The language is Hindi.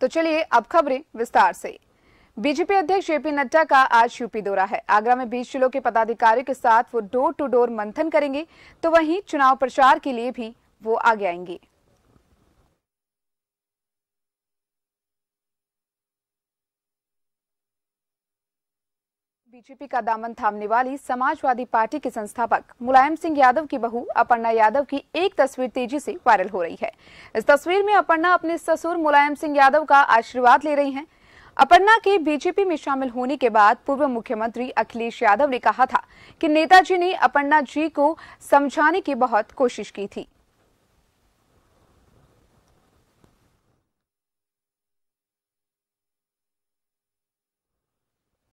तो चलिए अब खबरें विस्तार से बीजेपी अध्यक्ष जेपी नड्डा का आज यूपी दौरा है आगरा में 20 जिलों के पदाधिकारियों के साथ वो डोर टू डोर मंथन करेंगे तो वहीं चुनाव प्रचार के लिए भी वो आगे आएंगे बीजेपी का दामन थामने वाली समाजवादी पार्टी के संस्थापक मुलायम सिंह यादव की बहू अपर्णा यादव की एक तस्वीर तेजी से वायरल हो रही है इस तस्वीर में अपर्णा अपने ससुर मुलायम सिंह यादव का आशीर्वाद ले रही हैं। अपर्णा के बीजेपी में शामिल होने के बाद पूर्व मुख्यमंत्री अखिलेश यादव ने कहा था कि नेताजी ने अपर्णा जी को समझाने की बहुत कोशिश की थी